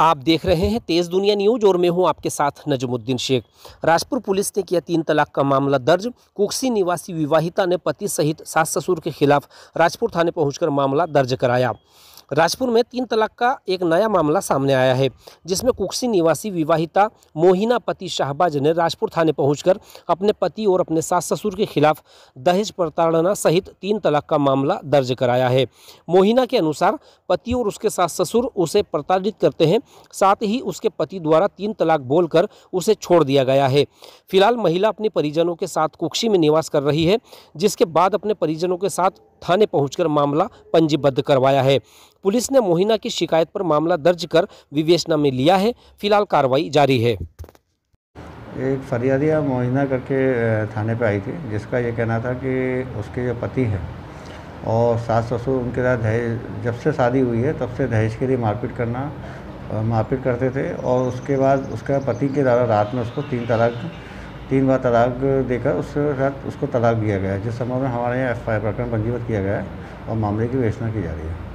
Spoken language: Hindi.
आप देख रहे हैं तेज़ दुनिया न्यूज और मैं हूं आपके साथ नजमुद्दीन शेख राजपुर पुलिस ने किया तीन तलाक का मामला दर्ज कुकसी निवासी विवाहिता ने पति सहित सास ससुर के खिलाफ राजपुर थाने पहुंचकर मामला दर्ज कराया राजपुर में तीन तलाक का एक नया मामला सामने आया है जिसमें कुक्सी निवासी विवाहिता मोहिना पति शाहबाज ने राजपुर थाने पहुंचकर अपने पति और अपने सास ससुर के खिलाफ दहेज प्रताड़ना सहित तीन तलाक का मामला दर्ज कराया है मोहिना के अनुसार पति और उसके सास ससुर उसे प्रताड़ित करते हैं साथ ही उसके पति द्वारा तीन तलाक बोलकर उसे छोड़ दिया गया है फिलहाल महिला अपने परिजनों के साथ कुक्षी में निवास कर रही है जिसके बाद अपने परिजनों के साथ थाने पहुंचकर मामला पंजीबद्ध करवाया है पुलिस ने मोहिना की शिकायत पर मामला दर्ज कर विवेचना में लिया है फिलहाल कार्रवाई जारी है एक फरियादिया मोहिना करके थाने पे आई थी जिसका ये कहना था कि उसके जो पति हैं और सास ससुर उनके साथ दहेज जब से शादी हुई है तब से दहेज के लिए मारपीट करना मारपीट करते थे और उसके बाद उसका पति के द्वारा रात में उसको तीन तलाक तीन बार तलाक देकर उस रात उसको तलाक दिया गया है जिस संबंध में हमारे यहाँ एफ आई प्रकरण पंजीबद्ध किया गया है और मामले की विवेचना की जा रही है